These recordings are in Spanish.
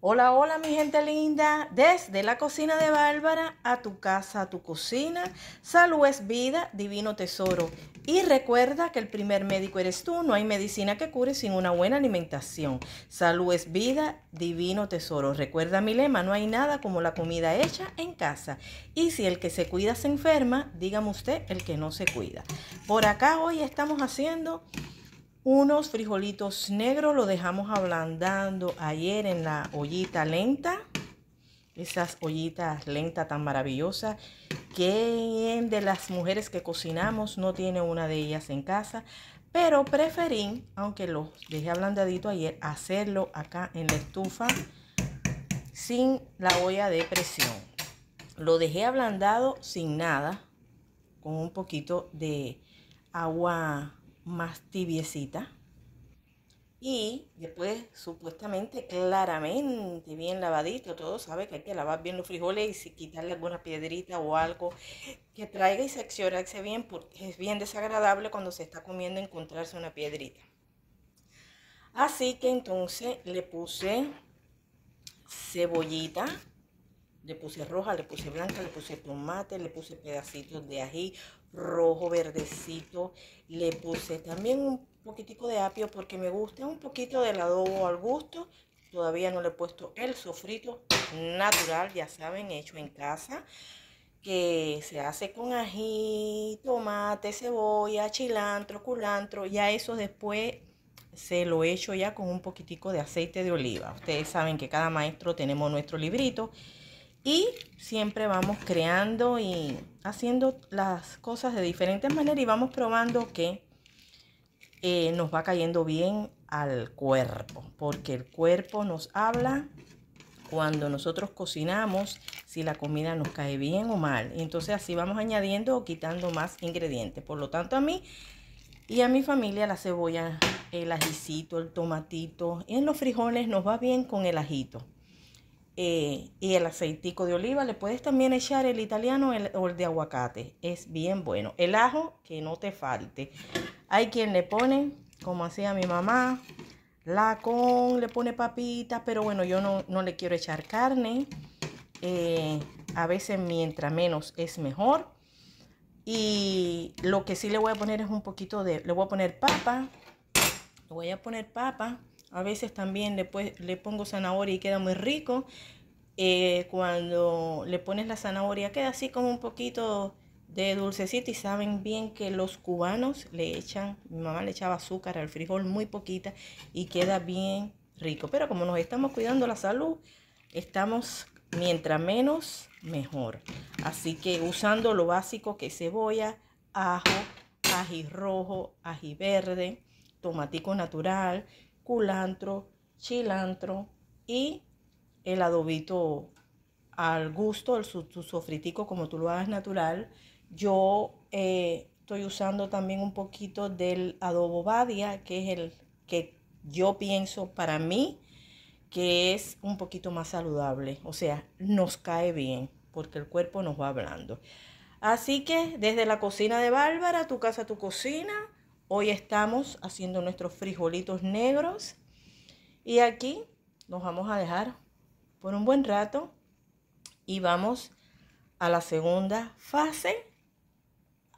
Hola, hola mi gente linda, desde la cocina de Bárbara a tu casa, a tu cocina. Salud es vida, divino tesoro. Y recuerda que el primer médico eres tú, no hay medicina que cure sin una buena alimentación. Salud es vida, divino tesoro. Recuerda mi lema, no hay nada como la comida hecha en casa. Y si el que se cuida se enferma, dígame usted el que no se cuida. Por acá hoy estamos haciendo unos frijolitos negros, lo dejamos ablandando ayer en la ollita lenta. Esas ollitas lentas tan maravillosas. que de las mujeres que cocinamos no tiene una de ellas en casa? Pero preferí, aunque lo dejé ablandadito ayer, hacerlo acá en la estufa sin la olla de presión. Lo dejé ablandado sin nada, con un poquito de agua más tibiecita. Y después, pues, supuestamente, claramente, bien lavadito, todo sabe que hay que lavar bien los frijoles y quitarle alguna piedrita o algo que traiga y seccionarse bien, porque es bien desagradable cuando se está comiendo encontrarse una piedrita. Así que entonces le puse cebollita, le puse roja, le puse blanca, le puse tomate, le puse pedacitos de ají rojo, verdecito. Le puse también un poquitico de apio porque me gusta un poquito del adobo al gusto. Todavía no le he puesto el sofrito natural, ya saben, hecho en casa. Que se hace con ají, tomate, cebolla, cilantro, culantro. Ya eso después se lo echo ya con un poquitico de aceite de oliva. Ustedes saben que cada maestro tenemos nuestro librito y siempre vamos creando y haciendo las cosas de diferentes maneras y vamos probando que eh, nos va cayendo bien al cuerpo, porque el cuerpo nos habla cuando nosotros cocinamos, si la comida nos cae bien o mal. Entonces así vamos añadiendo o quitando más ingredientes. Por lo tanto, a mí y a mi familia la cebolla, el ajicito, el tomatito, y en los frijoles nos va bien con el ajito. Eh, y el aceitico de oliva. Le puedes también echar el italiano el, o el de aguacate. Es bien bueno. El ajo, que no te falte. Hay quien le pone, como hacía mi mamá, la con, le pone papitas, pero bueno, yo no, le quiero echar carne. Eh, a veces mientras menos es mejor. Y lo que sí le voy a poner es un poquito de, le voy a poner papa. Le voy a poner papa. A veces también le, pongo zanahoria y queda muy rico. Eh, cuando le pones la zanahoria queda así como un poquito de dulcecito y saben bien que los cubanos le echan, mi mamá le echaba azúcar al frijol muy poquita y queda bien rico. Pero como nos estamos cuidando la salud, estamos mientras menos mejor. Así que usando lo básico que cebolla, ajo, ají rojo, ají verde, tomatico natural, culantro, cilantro y el adobito al gusto, el sofritico como tú lo hagas natural. Yo eh, estoy usando también un poquito del adobo badia, que es el que yo pienso para mí que es un poquito más saludable, o sea, nos cae bien porque el cuerpo nos va hablando. Así que desde la cocina de Bárbara, tu casa, tu cocina, Hoy estamos haciendo nuestros frijolitos negros y aquí nos vamos a dejar por un buen rato y vamos a la segunda fase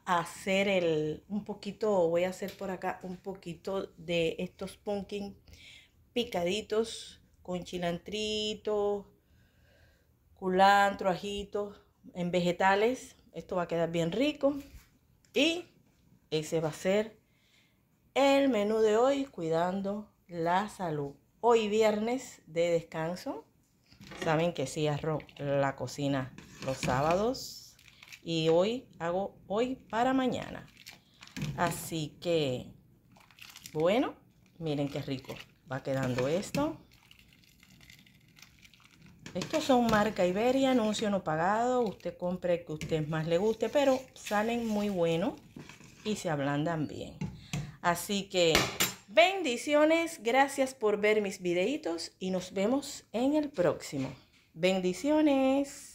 a hacer un poquito voy a hacer por acá un poquito de estos pumpkin picaditos con chilantrito culantro ajitos en vegetales esto va a quedar bien rico y ese va a ser el menú de hoy, cuidando la salud. Hoy viernes de descanso. Saben que si arro la cocina los sábados. Y hoy hago hoy para mañana. Así que, bueno, miren qué rico. Va quedando esto. Estos son marca Iberia, anuncio no pagado. Usted compre que usted más le guste, pero salen muy buenos y se ablandan bien. Así que bendiciones, gracias por ver mis videitos y nos vemos en el próximo. Bendiciones.